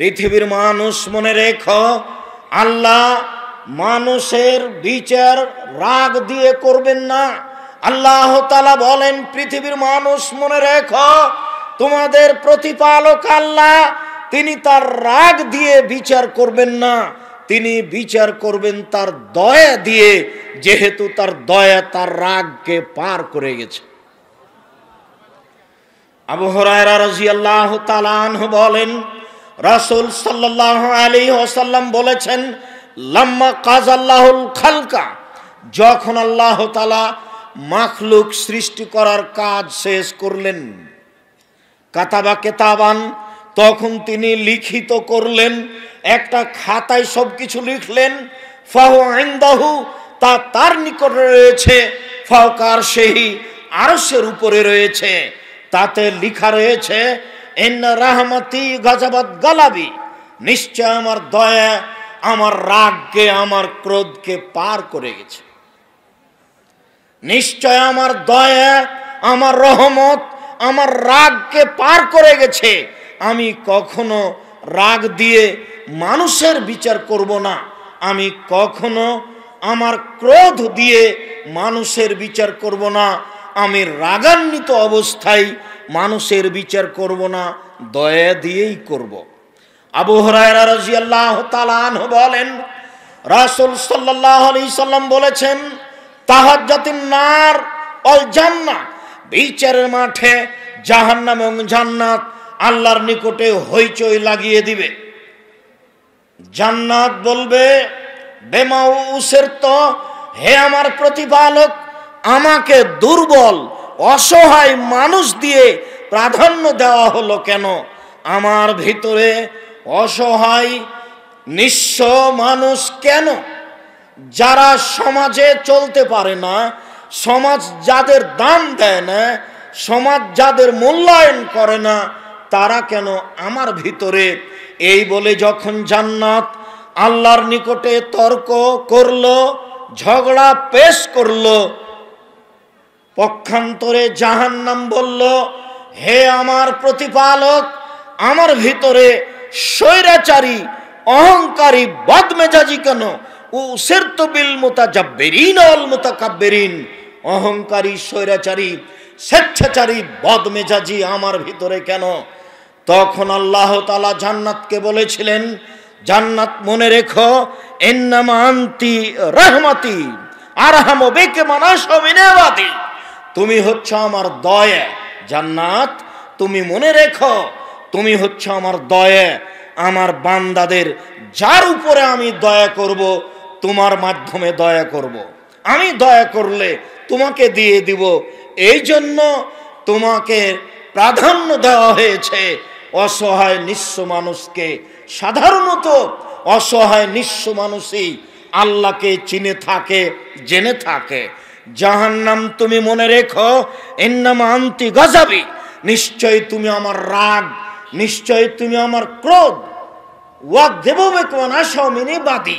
পৃথিবীর মানুষ মনে রেখো আল্লাহ মানুষের বিচার রাগ দিয়ে করবেন না আল্লাহ তালা বলেন পৃথিবীর মানুষ মনে রেখো তোমাদের প্রতিপালক আল্লাহ তিনি তার রাগ দিয়ে বিচার করবেন না তিনি বিচার করবেন তার দয়া দিয়ে যেহেতু তার দয়া তার রাগকে পার করে গেছে আবহরায় রাজি আল্লাহ তালান বলেন রাসুল সাল্লাহ আলী ওসাল্লাম বলেছেন লাম্মা কাজ আল্লাহুল খালকা যখন আল্লাহ তালা মাখলুক সৃষ্টি করার কাজ শেষ করলেন কাতাবা কেতাবান তখন তিনি লিখিত করলেন একটা খাতায় সব কিছু লিখলেন ফাহু আইন্দাহু তা তার নিকটে রয়েছে ফাহকার সেই আরসের উপরে রয়েছে তাতে লিখা রয়েছে এন রাহমতি গজবত গলাবি নিশ্চয় আমার দয়া আমার রাগকে আমার ক্রোধকে পার করে গেছে নিশ্চয় আমার দয়া আমার রহমত আমার রাগকে পার করে গেছে আমি কখনো রাগ দিয়ে মানুষের বিচার করব না আমি কখনো আমার ক্রোধ দিয়ে মানুষের বিচার করব না আমি রাগান্বিত অবস্থায় মানুষের বিচার করব না দয়া দিয়েই করব। আবু হরায়রা বলেন রাসুল সাল্লাম বলেছেন তাহার জাতির নার অল জান্না বিচারের মাঠে জাহান্নাম এবং জান্নাত আল্লাহর নিকটে হইচই লাগিয়ে দিবে জান্নাত বলবে বেমাউসের তো হে আমার প্রতিপালক আমাকে দুর্বল অসহায় মানুষ দিয়ে প্রাধান্য দেওয়া হলো কেন আমার ভিতরে অসহায় নিঃস্ব মানুষ কেন যারা সমাজে চলতে পারে না সমাজ যাদের দাম দেয় না সমাজ যাদের মূল্যায়ন করে না তারা কেন আমার ভিতরে এই বলে যখন জান্নাত আল্লাহর নিকটে তর্ক করল ঝগড়া পেশ করলো পক্ষান্তরে জাহান্নাম বলল হে আমার প্রতিপালক আমার ভিতরে স্বৈরাচারী অহংকারী বদমেজাজি কেন ও সেরতবিল মোতাজাব্বেরিন অল মোতাকাব্বেরিন অহংকারী স্বৈরাচারী স্বেচ্ছাচারী বদমেজাজি আমার ভিতরে কেন তখন আল্লাহ তালা জান্নাতকে বলেছিলেন জান্নাত মনে রেখো আন্তি রহমাতি আর হামো বেকে মানাস মিনেবাদী তুমি হচ্ছ আমার দয়া জান্নাত তুমি মনে রেখো তুমি হচ্ছ আমার দয়া আমার বান্দাদের যার উপরে আমি দয়া করব তোমার মাধ্যমে দয়া করব। আমি দয়া করলে তোমাকে দিয়ে দিব এই জন্য তোমাকে প্রাধান্য দেওয়া হয়েছে অসহায় নিঃস্ব মানুষকে সাধারণত অসহায় নিঃস্ব মানুষই আল্লাহকে চিনে থাকে জেনে থাকে জাহান্নাম তুমি মনে রেখো এর নাম আন্তি গজাবি নিশ্চয় তুমি আমার রাগ নিশ্চয় তুমি আমার ক্রোধ ওয়া দেববে কোন আসামিনী বাদী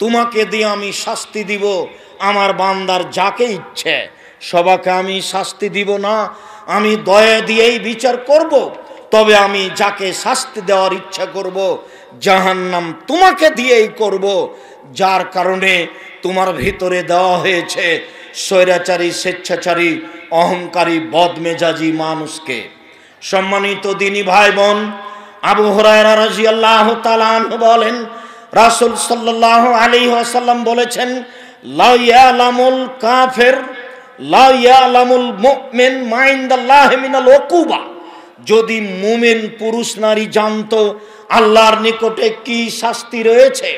তোমাকে দিয়ে আমি শাস্তি দিব আমার বান্দার যাকে ইচ্ছে সবাকে আমি শাস্তি দিব না আমি দয়া দিয়েই বিচার করব তবে আমি যাকে শাস্তি দেওয়ার ইচ্ছা করব জাহান্নাম তোমাকে দিয়েই করব যার কারণে তোমার ভিতরে দেওয়া হয়েছে স্বৈরাচারী স্বেচ্ছাচারী অহংকারী বদমেজাজি মানুষকে সম্মানিত দিনী ভাই বোন আবু হরায়রা রাজি আল্লাহ তালান বলেন রাসুল সাল্লাহ আলী আসাল্লাম বলেছেন লাউয়ালামুল কাফের লাউয়ালামুল মুমিন আল্লাহ মিনাল ওকুবা যদি মুমেন পুরুষ নারী জানত আল্লাহর নিকটে কি শাস্তি রয়েছে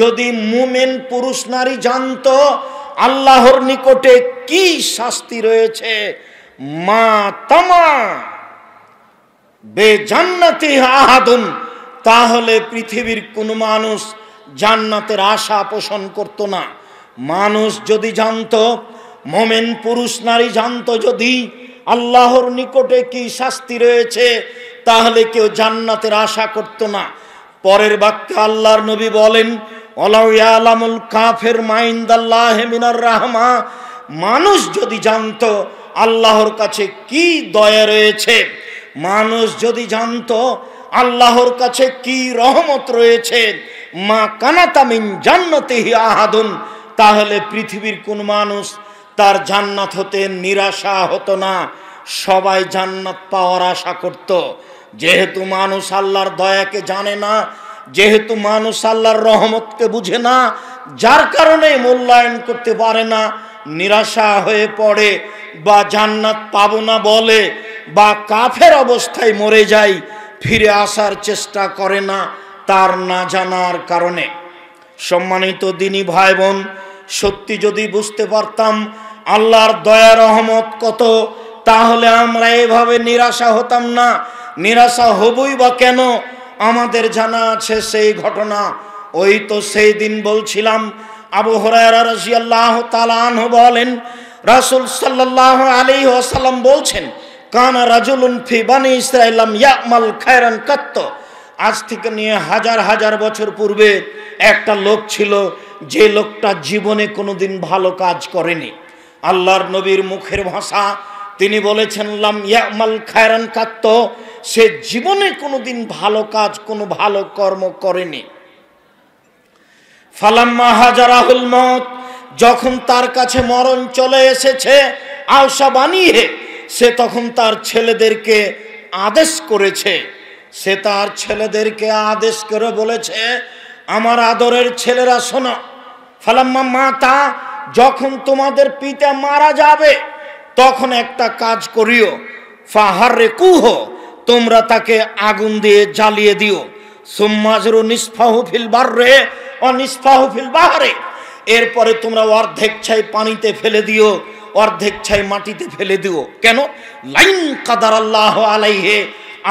যদি মুমেন পুরুষ নারী জানত আল্লাহর নিকটে কি শাস্তি রয়েছে মা তামা বে জান্নাতি আহাদুন তাহলে পৃথিবীর কোনো মানুষ জান্নাতের আশা পোষণ করত না মানুষ যদি জানত মোমেন পুরুষ নারী জানত যদি আল্লাহর নিকটে কি শাস্তি রয়েছে তাহলে কেউ জান্নাতের আশা করত না পরের বাক্যে আল্লাহর নবী বলেন অলাউলামুল কাফের মাইন্দাল্লাহমিনার রাহমা মানুষ যদি জানত আল্লাহর কাছে কি দয়া রয়েছে মানুষ যদি জানত আল্লাহর কাছে কি রহমত রয়েছে মা কানাতামিন জান্নতে আহাদুন তাহলে পৃথিবীর কোন মানুষ তার জান্নাত হতে নিরাশা হতো না সবাই জান্নাত পাওয়ার আশা করত যেহেতু মানুষ আল্লাহর দয়াকে জানে না যেহেতু মানুষ আল্লাহর রহমতকে বুঝে না যার কারণে মূল্যায়ন করতে পারে না নিরাশা হয়ে পড়ে বা জান্নাত পাবো না বলে বা কাফের অবস্থায় মরে যায় ফিরে আসার চেষ্টা করে না তার না জানার কারণে সম্মানিত দিনী ভাই বোন সত্যি যদি বুঝতে পারতাম আল্লাহর দয়া রহমত কত তাহলে আমরা এভাবে নিরাশা হতাম না নিরাশা হবই বা কেন আমাদের জানা আছে সেই ঘটনা ওই তো সেই দিন বলছিলাম আবু হরিয়াল্লাহ তালান বলেন রাসুল সাল্লাহ আলী ওসাল্লাম বলছেন কানা রাজুলুন ফি বানি ইসরাইলাম ইয়াকমাল খায়রান কাত্ত আজ থেকে নিয়ে হাজার হাজার বছর পূর্বে একটা লোক ছিল যে লোকটা জীবনে কোনোদিন ভালো কাজ করেনি আল্লাহর নবীর মুখের ভাষা তিনি বলেছেন লাম ইয়ামাল খায়রান কাত্ত সে জীবনে কোনো দিন ভালো কাজ কোনো ভালো কর্ম করেনি ফালাম্মা হাজারাহুল মত যখন তার কাছে মরণ চলে এসেছে আওসা বানিয়ে সে তখন তার ছেলেদেরকে আদেশ করেছে সে তার ছেলেদেরকে আদেশ করে বলেছে আমার আদরের ছেলেরা শোনো ফালাম্মা মাতা যখন তোমাদের পিতা মারা যাবে তখন একটা কাজ করিও ফাহারে কুহ তোমরা তাকে আগুন দিয়ে জ্বালিয়ে দিও সোম্মাজরু নিষ্ফাহু ফিল বারে অনিষ্ফাহু ফিল বাহারে এরপরে তোমরা অর্ধেক ছাই পানিতে ফেলে দিও অর্ধেক ছাই মাটিতে ফেলে দিও কেন লাইন কাদার আল্লাহ আলাইহে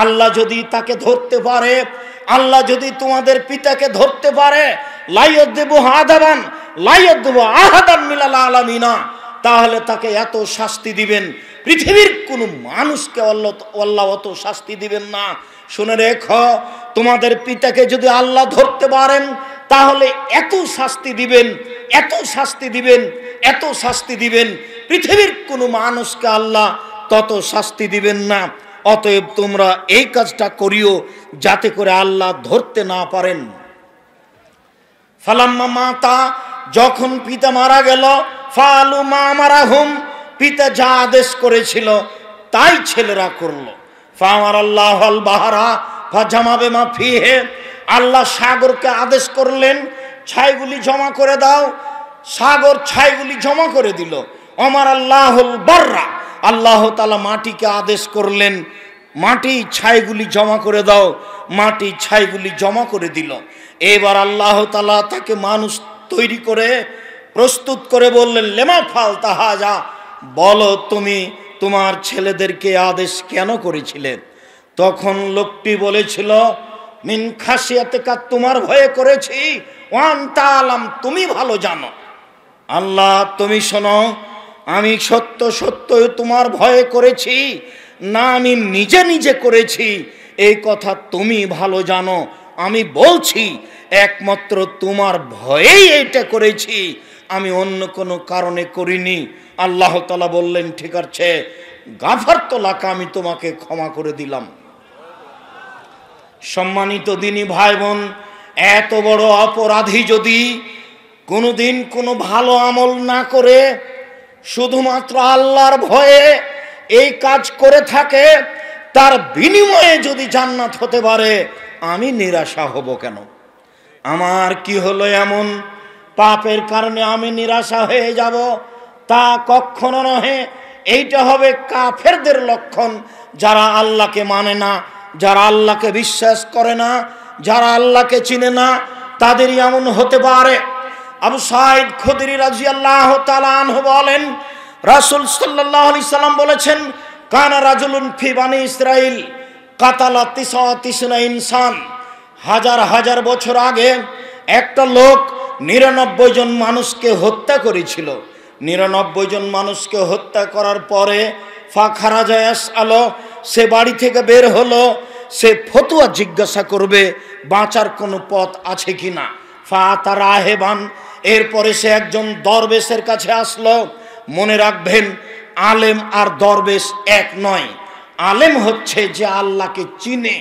আল্লাহ যদি তাকে ধরতে পারে আল্লাহ যদি তোমাদের পিতাকে ধরতে পারে লাইয়দ্দেবু হাদাবান তাহলে তাকে এত শাস্তি দিবেন পৃথিবীর কোনো মানুষকে আল্লাহ অত শাস্তি দিবেন না শুনে রেখ তোমাদের পিতাকে যদি আল্লাহ ধরতে পারেন তাহলে এত শাস্তি দিবেন এত শাস্তি দিবেন এত শাস্তি দিবেন পৃথিবীর কোনো মানুষকে আল্লাহ তত শাস্তি দিবেন না অতএব তোমরা এই কাজটা করিও যাতে করে আল্লাহ ধরতে না পারেন ফালাম্মা মাতা যখন পিতা মারা গেল ফালু মা মারা হুম পিতা যা আদেশ করেছিল তাই ছেলেরা করল ফামার আল্লাহ হল বাহারা ফা জামাবে মা ফিহে আল্লাহ সাগরকে আদেশ করলেন ছাইগুলি জমা করে দাও সাগর ছাইগুলি জমা করে দিল অমার হল বাররা আল্লাহ তালা মাটিকে আদেশ করলেন মাটি ছাইগুলি জমা করে দাও মাটি ছাইগুলি জমা করে দিল এবার আল্লাহ তালা তাকে মানুষ তৈরি করে প্রস্তুত করে বললেন লেমা ফাল তাহা যা বলো তুমি তোমার ছেলেদেরকে আদেশ কেন করেছিলেন তখন লোকটি বলেছিল মিন খাসিয়াতে কাজ তোমার ভয়ে করেছি ওয়ান তালাম তুমি ভালো জানো আল্লাহ তুমি শোনো আমি সত্য সত্য তোমার ভয়ে করেছি না আমি নিজে নিজে করেছি এই কথা তুমি ভালো জানো আমি বলছি একমাত্র তোমার ভয়েই এটা করেছি আমি অন্য কোনো কারণে করিনি আল্লাহ তালা বললেন ঠিক আছে গাফার তোলাকে আমি তোমাকে ক্ষমা করে দিলাম সম্মানিত দিনী ভাই বোন এত বড় অপরাধী যদি কোনোদিন কোনো ভালো আমল না করে শুধুমাত্র আল্লাহর ভয়ে এই কাজ করে থাকে তার বিনিময়ে যদি জান্নাত হতে পারে আমি নিরাশা হব কেন আমার কি হলো এমন পাপের কারণে আমি নিরাশা হয়ে যাব তা কখনো নহে এইটা হবে কাফেরদের লক্ষণ যারা আল্লাহকে মানে না যারা আল্লাহকে বিশ্বাস করে না যারা আল্লাহকে চিনে না তাদেরই এমন হতে পারে আবু সাইদ খুদরি রাজি আল্লাহ তালানহ বলেন রাসুল সাল্লাহ আলি সাল্লাম বলেছেন কানা রাজুলুন ফি বানি ইসরাইল কাতালা তিসা তিসনা ইনসান হাজার হাজার বছর আগে একটা লোক নিরানব্বই জন মানুষকে হত্যা করেছিল নিরানব্বই জন মানুষকে হত্যা করার পরে ফাখারা জায়াস আলো সে বাড়ি থেকে বের হলো সে ফতুয়া জিজ্ঞাসা করবে বাঁচার কোনো পথ আছে কি না ফা তার আহেবান এরপরে সে একজন দরবেশের কাছে আসলো মনে রাখবেন আলেম আর দরবেশ এক নয় আলেম হচ্ছে যে আল্লাহকে চিনে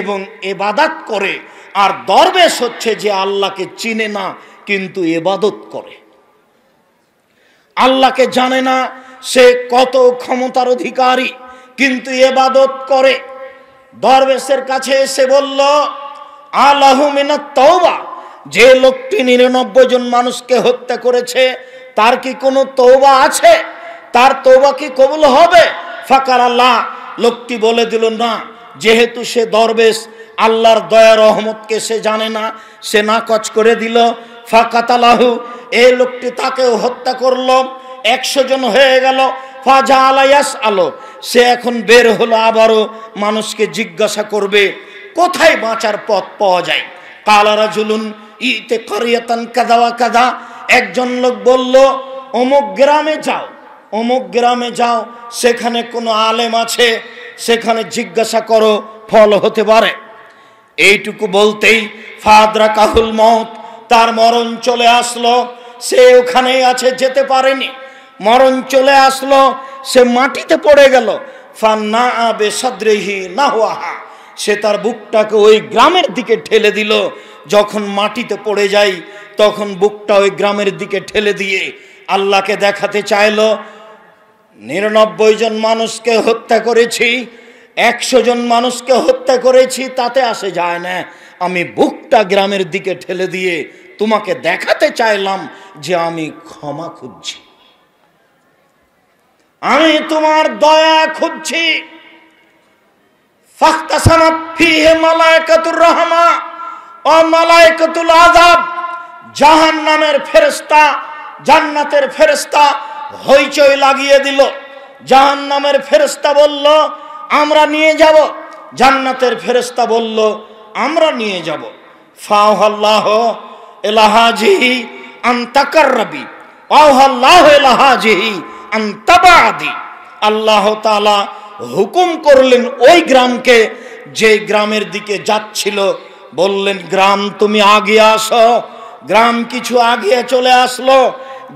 এবং এবাদাত করে আর দরবেশ হচ্ছে যে আল্লাহকে চিনে না কিন্তু এবাদত করে আল্লাহকে জানে না সে কত ক্ষমতার অধিকারী কিন্তু এবাদত করে দরবেশের কাছে এসে বলল মিনা তওবা যে লোকটি নিরানব্বই জন মানুষকে হত্যা করেছে তার কি কোনো তৌবা আছে তার তৌবা কি কবুল হবে ফাকার আল্লাহ লোকটি বলে দিল না যেহেতু সে দরবেশ আল্লাহর দয়া রহমতকে সে জানে না সে নাকচ করে দিল ফাকাতালাহু এই লোকটি তাকেও হত্যা করলো একশো জন হয়ে গেল ফাজা আলাইয়াস আলো সে এখন বের হলো আবারও মানুষকে জিজ্ঞাসা করবে কোথায় বাঁচার পথ পাওয়া যায় কালারা জুলুন ইতে করিয়াতান কাদাওয়া কাদা একজন লোক বলল অমুক গ্রামে যাও অমুক গ্রামে যাও সেখানে কোনো আলেম আছে সেখানে জিজ্ঞাসা করো ফল হতে পারে এইটুকু বলতেই ফাদরা কাহুল মত তার মরণ চলে আসলো সে ওখানে আছে যেতে পারেনি মরণ চলে আসলো সে মাটিতে পড়ে গেল না সে তার বুকটাকে ওই গ্রামের দিকে ঠেলে দিল যখন মাটিতে পড়ে যাই তখন বুকটা ওই গ্রামের দিকে ঠেলে দিয়ে আল্লাহকে দেখাতে চাইলো নিরানব্বই জন মানুষকে হত্যা করেছি একশো জন মানুষকে হত্যা করেছি তাতে আসে যায় না আমি বুকটা গ্রামের দিকে ঠেলে দিয়ে তোমাকে দেখাতে চাইলাম যে আমি ক্ষমা খুঁজছি আমি তোমার দয়া খুঁজছি রহমা ও মালায়কাতুল আজাব জাহান নামের ফেরস্তা জান্নাতের ফেরস্তা হইচই লাগিয়ে দিল জাহান নামের ফেরস্তা বলল আমরা নিয়ে যাব জান্নাতের ফেরস্তা বলল আমরা নিয়ে যাব ফাহল্লাহ এলাহাজিহি আন্তাকার রবি আল্লাহ এলাহাজিহি আন্তাবাদি আল্লাহ তালা হুকুম করলেন ওই গ্রামকে যে গ্রামের দিকে যাচ্ছিল বললেন গ্রাম তুমি আগে আসো গ্রাম কিছু আগে চলে আসলো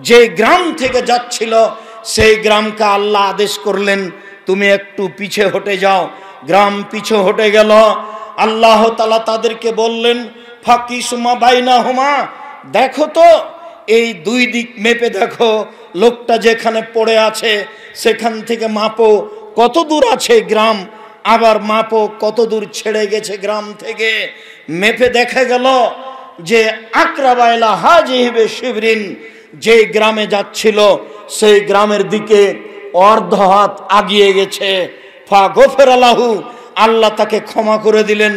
যে গ্রাম থেকে যাচ্ছিল সেই গ্রামকে আল্লাহ আদেশ করলেন তুমি একটু পিছে হটে যাও গ্রাম পিছে হটে গেল আল্লাহ তালা তাদেরকে বললেন ফাঁকি সুমা বাইনা হুমা দেখো তো এই দুই দিক মেপে দেখো লোকটা যেখানে পড়ে আছে সেখান থেকে মাপো কত দূর আছে গ্রাম আবার মাপো কত দূর ছেড়ে গেছে গ্রাম থেকে মেপে দেখা গেল যে আকরাবায়লা হিবে শিবরিন যেই গ্রামে যাচ্ছিল সেই গ্রামের দিকে অর্ধ হাত আগিয়ে গেছে ফা গোফের আল্লাহু আল্লাহ তাকে ক্ষমা করে দিলেন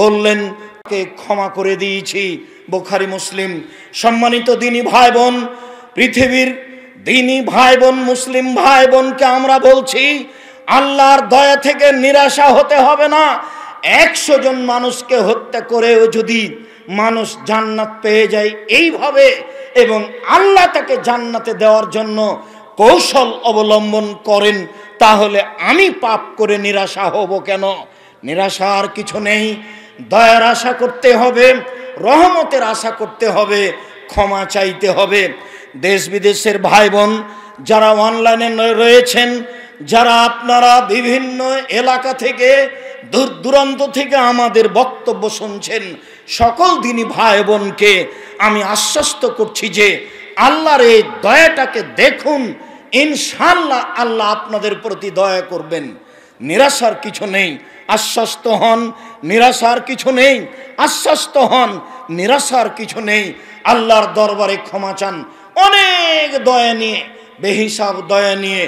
বললেন তাকে ক্ষমা করে দিয়েছি বোখারি মুসলিম সম্মানিত দিনী ভাই বোন পৃথিবীর দিনী ভাই বোন মুসলিম ভাই বোনকে আমরা বলছি আল্লাহর দয়া থেকে নিরাশা হতে হবে না একশো জন মানুষকে হত্যা করেও যদি মানুষ জান্নাত পেয়ে যায় এইভাবে এবং আল্লাহ তাকে জান্নাতে দেওয়ার জন্য কৌশল অবলম্বন করেন তাহলে আমি পাপ করে নিরাশা হব কেন নিরাশা আর কিছু নেই দয়ার আশা করতে হবে রহমতের আশা করতে হবে ক্ষমা চাইতে হবে দেশ বিদেশের ভাই বোন যারা অনলাইনে রয়েছেন যারা আপনারা বিভিন্ন এলাকা থেকে দূর দূরান্ত থেকে আমাদের বক্তব্য শুনছেন সকল দিনই ভাই বোনকে আমি আশ্বস্ত করছি যে আল্লাহর এই দয়াটাকে দেখুন ইনশাল্লাহ আল্লাহ আপনাদের প্রতি দয়া করবেন নিরাশার কিছু নেই আশ্বস্ত হন নিরাশার কিছু নেই আশ্বস্ত হন নিরাশার কিছু নেই আল্লাহর দরবারে ক্ষমা চান অনেক দয়া নিয়ে বেহিসাব দয়া নিয়ে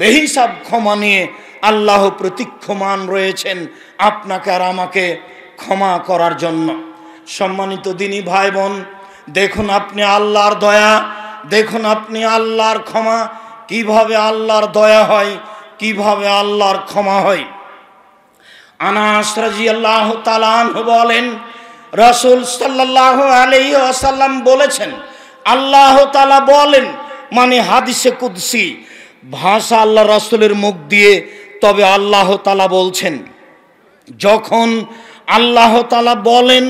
বেহিসাব ক্ষমা নিয়ে আল্লাহ প্রতীক্ষমান রয়েছেন আপনাকে আর আমাকে ক্ষমা করার জন্য সম্মানিত দিনই ভাই বোন দেখুন আপনি আল্লাহর দয়া দেখুন আপনি আল্লাহর ক্ষমা কিভাবে আল্লাহর দয়া হয় কিভাবে আল্লাহর ক্ষমা হয় আনাস রাজি আল্লাহ তালান বলেন রসুল সাল্লাহ আলি আসাল্লাম বলেছেন আল্লাহ তালা বলেন মানে হাদিসে কুদ্সি ভাষা আল্লাহ রসুলের মুখ দিয়ে তবে আল্লাহ তালা বলছেন যখন আল্লাহ তালা বলেন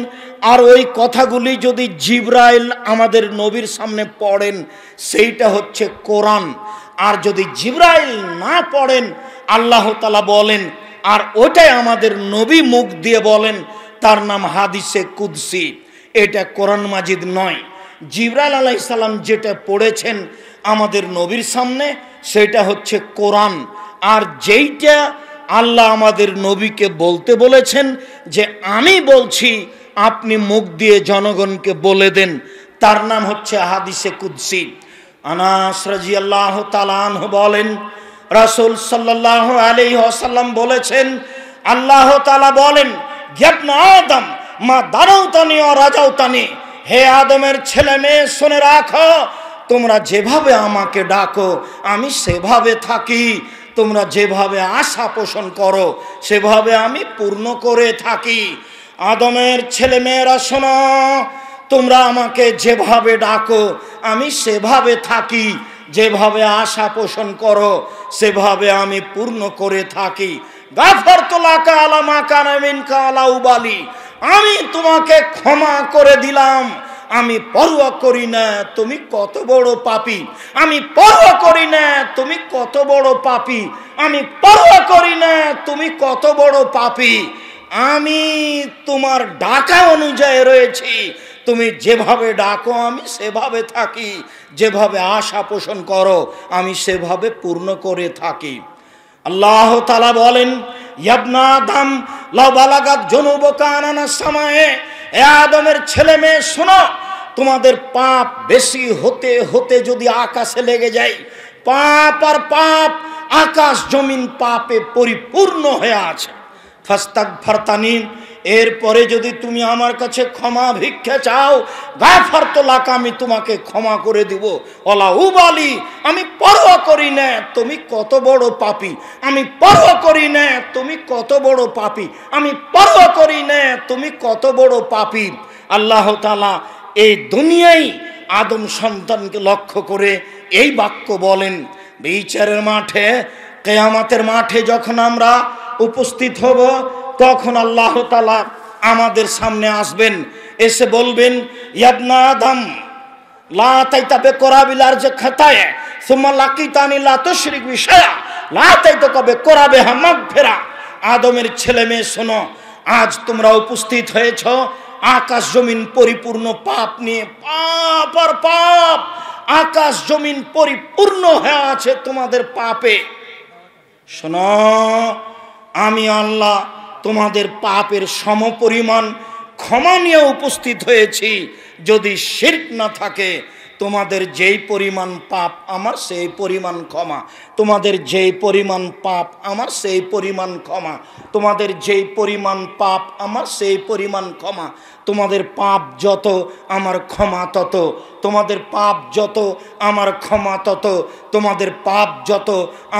আর ওই কথাগুলি যদি জিব্রাইল আমাদের নবীর সামনে পড়েন সেইটা হচ্ছে কোরআন আর যদি জিব্রাইল না পড়েন আল্লাহ তালা বলেন আর ওটাই আমাদের নবী মুখ দিয়ে বলেন তার নাম হাদিসে কুদ্সি এটা কোরআন মাজিদ নয় জিব্রাইল আলাইসাল্লাম যেটা পড়েছেন আমাদের নবীর সামনে সেটা হচ্ছে কোরআন আর যেইটা আল্লাহ আমাদের নবীকে বলতে বলেছেন যে আমি বলছি আপনি মুখ দিয়ে জনগণকে বলে দেন তার নাম হচ্ছে হাদিসে কুদ্সি আনাস রাজি আল্লাহ তালান বলেন রাসুল সাল্লাহ আলি আসাল্লাম বলেছেন আল্লাহ তালা বলেন জ্ঞাপনা আদম মা দানৌতানি ও রাজাউতানি হে আদমের ছেলে মেয়ে শুনে রাখো তোমরা যেভাবে আমাকে ডাকো আমি সেভাবে থাকি তোমরা যেভাবে আশা পোষণ করো সেভাবে আমি পূর্ণ করে থাকি আদমের ছেলে মেয়েরা শোনো তোমরা আমাকে যেভাবে ডাকো আমি সেভাবে থাকি যেভাবে আশা পোষণ করো সেভাবে আমি পূর্ণ করে থাকি গাফর তোলাকা আলা মাকানামিনকা আলা উবালি আমি তোমাকে ক্ষমা করে দিলাম আমি পরোয়া করি না তুমি কত বড় পাপি আমি পরোয়া করি না তুমি কত বড় পাপি আমি পরোয়া করি না তুমি কত বড় পাপি আমি তোমার ডাকা অনুযায়ী রয়েছি তুমি যেভাবে ডাকো আমি সেভাবে থাকি যেভাবে আশা পোষণ করো আমি সেভাবে পূর্ণ করে থাকি আল্লাহ তালা বলেন ইয়াবনা দাম লাগাত জনুবকা আনানা সময়ে এ আদমের ছেলে মেয়ে শোনো তোমাদের পাপ বেশি হতে হতে যদি আকাশে লেগে যায় পাপ আর পাপ আকাশ জমিন পাপে পরিপূর্ণ হয়ে আছে ফাস্তাক ফারতানিন এরপরে যদি তুমি আমার কাছে ক্ষমা ভিক্ষা চাও গাফার তো লাকা আমি তোমাকে ক্ষমা করে দিব অলা উবালি আমি পরোয়া করি না তুমি কত বড় পাপি আমি পরোয়া করি না তুমি কত বড় পাপি আমি পরোয়া করি না তুমি কত বড় পাপি আল্লাহ তালা এই দুনিয়াই আদম সন্তানকে লক্ষ্য করে এই বাক্য বলেন বিচারের মাঠে কেয়ামাতের মাঠে যখন আমরা উপস্থিত হব তখন আল্লাহ তালা আমাদের সামনে আসবেন এসে বলবেন ইয়াবনা আদম লা তাইতাবে করাবিলার যে খাতায় সুম্মা লাকিতানি লা তুশরিক বিষয়া লাতাই তো কবে করাবে হামাক ফেরা আদমের ছেলে মেয়ে শোনো আজ তোমরা উপস্থিত হয়েছ আকাশ জমিন পরিপূর্ণ পাপ নিয়ে পাপ আর পাপ আকাশ জমিন পরিপূর্ণ হয়ে আছে তোমাদের পাপে শোনো আমি আল্লাহ তোমাদের পাপের সমপরিমাণ ক্ষমা নিয়ে উপস্থিত হয়েছি যদি শির না থাকে তোমাদের যেই পরিমাণ পাপ আমার সেই পরিমাণ ক্ষমা তোমাদের যেই পরিমাণ পাপ আমার সেই পরিমাণ ক্ষমা তোমাদের যেই পরিমাণ পাপ আমার সেই পরিমাণ ক্ষমা তোমাদের পাপ যত আমার ক্ষমা তত তোমাদের পাপ যত আমার ক্ষমা তত তোমাদের পাপ যত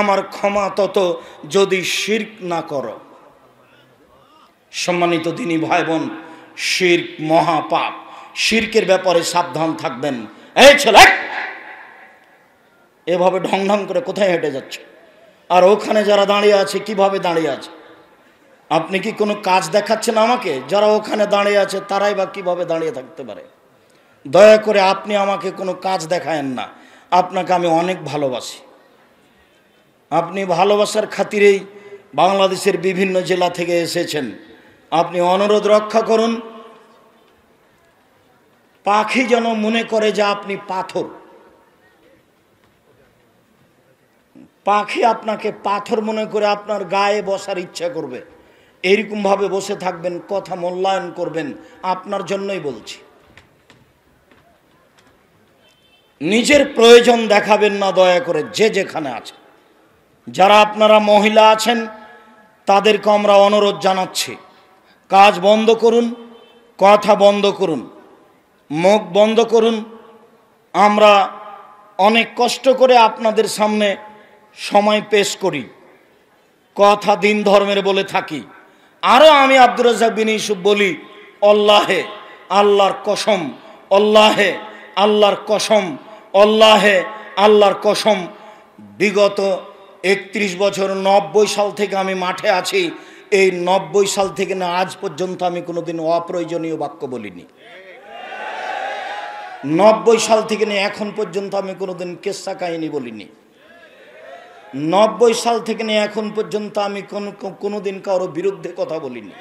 আমার ক্ষমা তত যদি শির্ক না করো সম্মানিত তিনি ভাই বোন শির্ক মহাপাপ শির্কের ব্যাপারে সাবধান থাকবেন এই ছেলে এভাবে ঢং ঢং করে কোথায় হেঁটে যাচ্ছে আর ওখানে যারা দাঁড়িয়ে আছে কিভাবে দাঁড়িয়ে আছে আপনি কি কোনো কাজ দেখাচ্ছেন আমাকে যারা ওখানে দাঁড়িয়ে আছে তারাই বা কিভাবে দাঁড়িয়ে থাকতে পারে দয়া করে আপনি আমাকে কোনো কাজ দেখায়েন না আপনাকে আমি অনেক ভালোবাসি আপনি ভালোবাসার খাতিরেই বাংলাদেশের বিভিন্ন জেলা থেকে এসেছেন আপনি অনুরোধ রক্ষা করুন পাখি যেন মনে করে যে আপনি পাথর পাখি আপনাকে পাথর মনে করে আপনার গায়ে বসার ইচ্ছা করবে এরকমভাবে বসে থাকবেন কথা মূল্যায়ন করবেন আপনার জন্যই বলছি নিজের প্রয়োজন দেখাবেন না দয়া করে যে যেখানে আছে যারা আপনারা মহিলা আছেন তাদেরকে আমরা অনুরোধ জানাচ্ছি কাজ বন্ধ করুন কথা বন্ধ করুন মুখ বন্ধ করুন আমরা অনেক কষ্ট করে আপনাদের সামনে সময় পেশ করি কথা দিন ধর্মের বলে থাকি আরও আমি আব্দুর রাজা বিন ইসুফ বলি অল্লাহে আল্লাহর কসম অল্লাহে আল্লাহর কসম অল্লাহে আল্লাহর কসম বিগত একত্রিশ বছর নব্বই সাল থেকে আমি মাঠে আছি এই নব্বই সাল থেকে না আজ পর্যন্ত আমি কোনোদিন অপ্রয়োজনীয় বাক্য বলিনি নব্বই সাল থেকে নিয়ে এখন পর্যন্ত আমি কোনোদিন কেসা কাহিনী বলিনি নব্বই সাল থেকে নিয়ে এখন পর্যন্ত আমি কোনোদিন কারো বিরুদ্ধে কথা বলিনি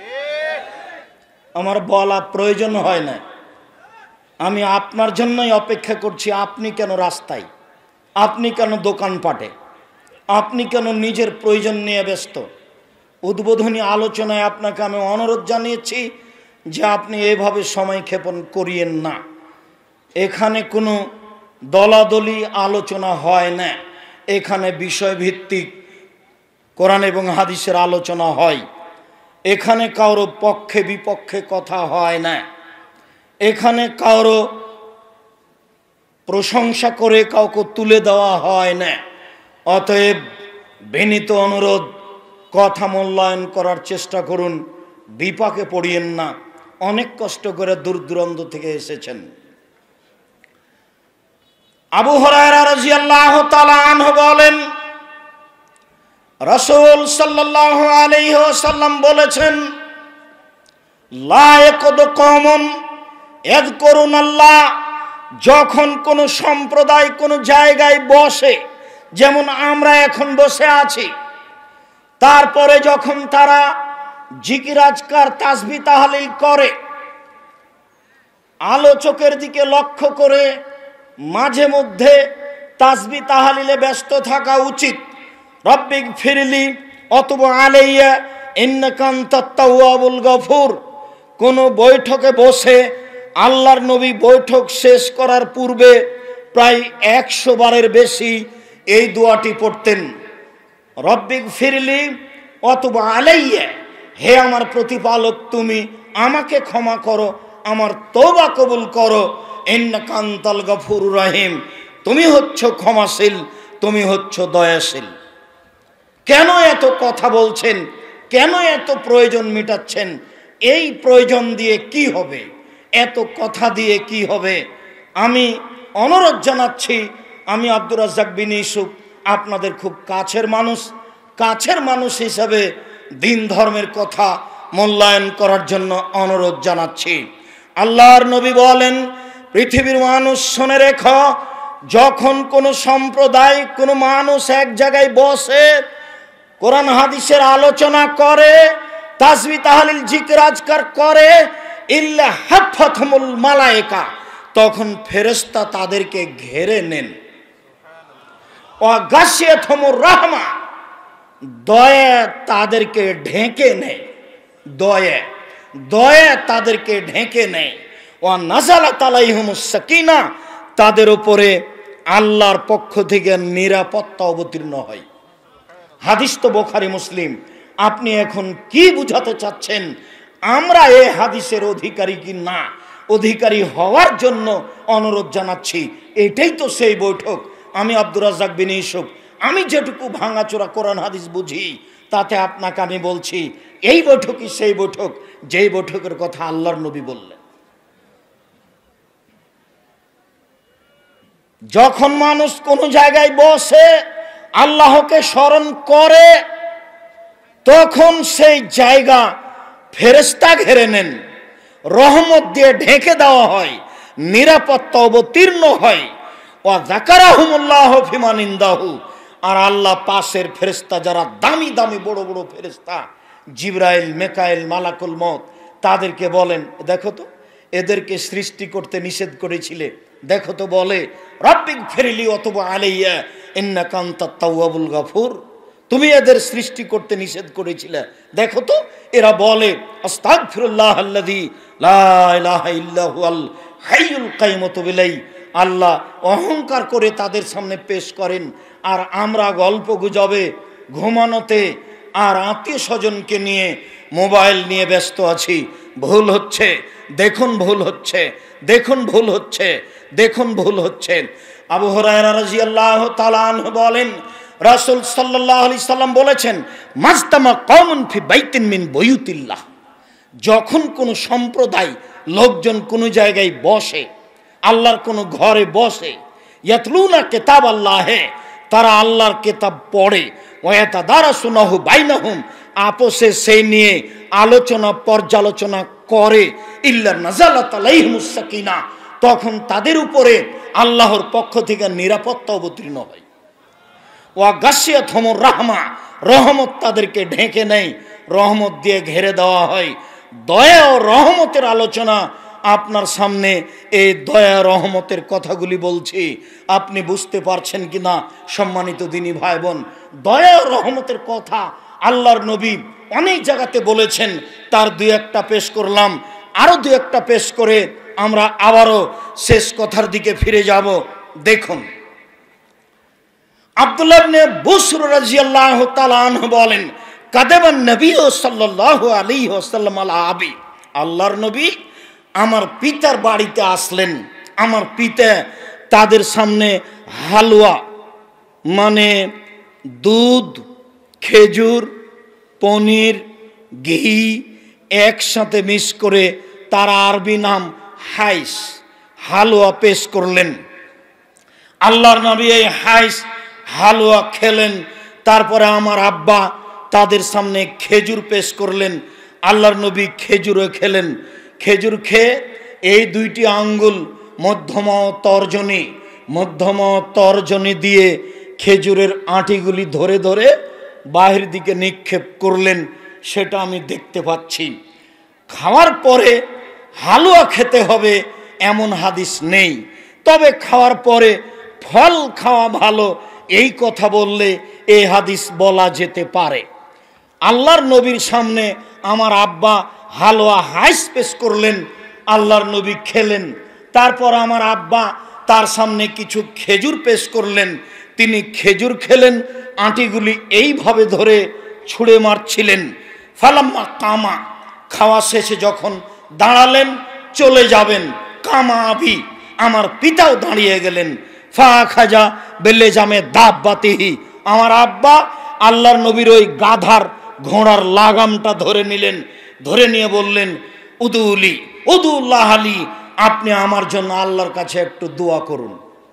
আমার বলা প্রয়োজন হয় না আমি আপনার জন্যই অপেক্ষা করছি আপনি কেন রাস্তায় আপনি কেন দোকানপাটে আপনি কেন নিজের প্রয়োজন নিয়ে ব্যস্ত উদ্বোধনী আলোচনায় আপনাকে আমি অনুরোধ জানিয়েছি যে আপনি এভাবে সময় ক্ষেপণ করিয়েন না এখানে কোনো দলাদলি আলোচনা হয় না এখানে বিষয়ভিত্তিক কোরআন এবং হাদিসের আলোচনা হয় এখানে কারো পক্ষে বিপক্ষে কথা হয় না এখানে কারো প্রশংসা করে কাউকে তুলে দেওয়া হয় না অতএব বিনীত অনুরোধ কথা মূল্যায়ন করার চেষ্টা করুন বিপাকে পড়িয়েন না অনেক কষ্ট করে দূর দূরান্ত থেকে এসেছেন আবু হরায়রা বলেন রসুল সাল্লাহ আলিহাল্লাম বলেছেন কমন এদ করুন আল্লাহ যখন কোনো সম্প্রদায় কোনো জায়গায় বসে যেমন আমরা এখন বসে আছি তারপরে যখন তারা জিকিরাজকার তাসবি তাহালিল করে আলোচকের দিকে লক্ষ্য করে মাঝে মধ্যে তাসবি তাহালিলে ব্যস্ত থাকা উচিত রব্বিক ফিরলি অতব আলাইয়া ইন্নকান্তাবুল গফুর কোনো বৈঠকে বসে আল্লাহর নবী বৈঠক শেষ করার পূর্বে প্রায় একশো বারের বেশি এই দোয়াটি পড়তেন রব্বিক ফিরলি অতব আলাইয়া হে আমার প্রতিপালক তুমি আমাকে ক্ষমা করো আমার তোবা কবুল করো এন্নাকান্তাল গফুর রাহিম তুমি হচ্ছ ক্ষমাশীল তুমি হচ্ছ দয়াশীল কেন এত কথা বলছেন কেন এত প্রয়োজন মিটাচ্ছেন এই প্রয়োজন দিয়ে কি হবে এত কথা দিয়ে কি হবে আমি অনুরোধ জানাচ্ছি আমি আব্দুর রাজ্জাক বিন ইসুফ আপনাদের খুব কাছের মানুষ কাছের মানুষ হিসাবে দিন ধর্মের কথা মূল্যায়ন করার জন্য অনুরোধ জানাচ্ছি আল্লাহর নবী বলেন পৃথিবীর মানুষ শুনে রেখ যখন কোনো সম্প্রদায় কোনো মানুষ এক জায়গায় বসে কোরআন হাদিসের আলোচনা করে তাসবি তাহলিল জিকরাজকার করে মালায়েকা তখন ফেরস্তা তাদেরকে ঘেরে নেন রহমা দয়ে তাদেরকে ঢেকে নেয় দয়ে দয়ে তাদেরকে ঢেকে নেয় ও নাজালা তালাইহমুসাকিনা তাদের ওপরে আল্লাহর পক্ষ থেকে নিরাপত্তা অবতীর্ণ হয় হাদিস তো বোখারি মুসলিম আপনি এখন কি বুঝাতে চাচ্ছেন আমরা এ হাদিসের অধিকারী কি না অধিকারী হওয়ার জন্য অনুরোধ জানাচ্ছি এটাই তো সেই বৈঠক আমি আব্দুর রাজাক বিন ইসুফ আমি যেটুকু ভাঙাচোরা কোরআন হাদিস বুঝি তাতে আপনাকে আমি বলছি এই বৈঠকই সেই বৈঠক যেই বৈঠকের কথা আল্লাহর নবী বললেন যখন মানুষ কোনো জায়গায় বসে আল্লাহকে স্মরণ করে তখন সেই জায়গা ফেরেস্তা ঘেরে নেন রহমত দিয়ে ঢেকে দেওয়া হয় নিরাপত্তা অবতীর্ণ হয় ও জাকারাহমুল্লাহ ফিমানিন্দাহু আর আল্লাহ পাশের ফেরেস্তা যারা দামি দামি বড় বড় ফেরিস্তা জিব্রাইল মেকাইল মালাকুল মত তাদেরকে বলেন দেখো তো এদেরকে সৃষ্টি করতে নিষেধ করেছিলে দেখো তো বলে রব্বিক ফেরিলি অথবা আলাইয়া এন্না কান্তা তাওয়াবুল গাফুর তুমি এদের সৃষ্টি করতে নিষেধ করেছিলে দেখো তো এরা বলে আস্তাক ফিরুল্লাহ আল্লাদি হাইউল কাইমতবিলাই আল্লাহ অহংকার করে তাদের সামনে পেশ করেন আর আমরা গল্প গুজবে ঘুমানোতে আর আত্মীয় স্বজনকে নিয়ে মোবাইল নিয়ে ব্যস্ত আছি ভুল হচ্ছে দেখুন ভুল হচ্ছে দেখুন ভুল হচ্ছে দেখুন ভুল হচ্ছে আবু হরাইরা রাজিয়াল্লাহ তালান বলেন রাসুল সাল্লাহ আলি সাল্লাম বলেছেন মাজতামা কমন ফি বাইতিন মিন বইউতিল্লাহ যখন কোনো সম্প্রদায় লোকজন কোনো জায়গায় বসে আল্লাহর কোনো ঘরে বসে ইয়াতলুনা কেতাব আল্লাহে তারা আল্লাহর কেতাব পড়ে ওয়াতা দ্বারা সুনাহু বাইনাহুম আপোসে সেই নিয়ে আলোচনা পর্যালোচনা করে ইল্লা আলাইহিমুস সাকিনা তখন তাদের উপরে আল্লাহর পক্ষ থেকে নিরাপত্তা অবতীর্ণ হয় ও গাছিয়া থমর রাহমা রহমত তাদেরকে ঢেকে নেয় রহমত দিয়ে ঘেরে দেওয়া হয় দয়া ও রহমতের আলোচনা আপনার সামনে এই দয়া রহমতের কথাগুলি বলছি আপনি বুঝতে পারছেন কি না সম্মানিত দিনী ভাই বোন দয়া রহমতের কথা আল্লাহর নবী অনেক জায়গাতে বলেছেন তার দু একটা পেশ করলাম আরও দু একটা পেশ করে আমরা আবারও শেষ কথার দিকে ফিরে যাব দেখুন আবদুল্লাবনে বসর রাজিয়াল্লাহ তালাহ বলেন কাদেবান নবী ও সাল্লাহ আলী ওসাল্লাম আল্লাহ আবি আল্লাহর নবী আমার পিতার বাড়িতে আসলেন আমার পিতা তাদের সামনে হালুয়া মানে দুধ খেজুর পনির ঘি একসাথে মিস করে তারা আরবি নাম হাইস হালুয়া পেশ করলেন আল্লাহর নবী এই হাইস হালুয়া খেলেন তারপরে আমার আব্বা তাদের সামনে খেজুর পেশ করলেন আল্লাহর নবী খেজুরও খেলেন খেজুর খেয়ে এই দুইটি আঙ্গুল মধ্যম তর্জনী মধ্যম তর্জনী দিয়ে খেজুরের আঁটিগুলি ধরে ধরে বাহির দিকে নিক্ষেপ করলেন সেটা আমি দেখতে পাচ্ছি খাওয়ার পরে হালুয়া খেতে হবে এমন হাদিস নেই তবে খাওয়ার পরে ফল খাওয়া ভালো এই কথা বললে এ হাদিস বলা যেতে পারে আল্লাহর নবীর সামনে আমার আব্বা হালুয়া হাইস পেশ করলেন আল্লাহর নবী খেলেন তারপর আমার আব্বা তার সামনে কিছু খেজুর পেশ করলেন তিনি খেজুর খেলেন আঁটিগুলি এইভাবে ধরে ছুঁড়ে মারছিলেন ফালাম্মা কামা খাওয়া শেষে যখন দাঁড়ালেন চলে যাবেন কামা আমার পিতাও দাঁড়িয়ে গেলেন ফা খাজা বেলে জামে বাতিহি আমার আব্বা আল্লাহর নবীর ওই গাধার ঘোড়ার লাগামটা ধরে নিলেন ধরে নিয়ে বললেন উদুলি উদুল্লাহ আলী আপনি আমার জন্য আল্লাহর কাছে একটু দোয়া করুন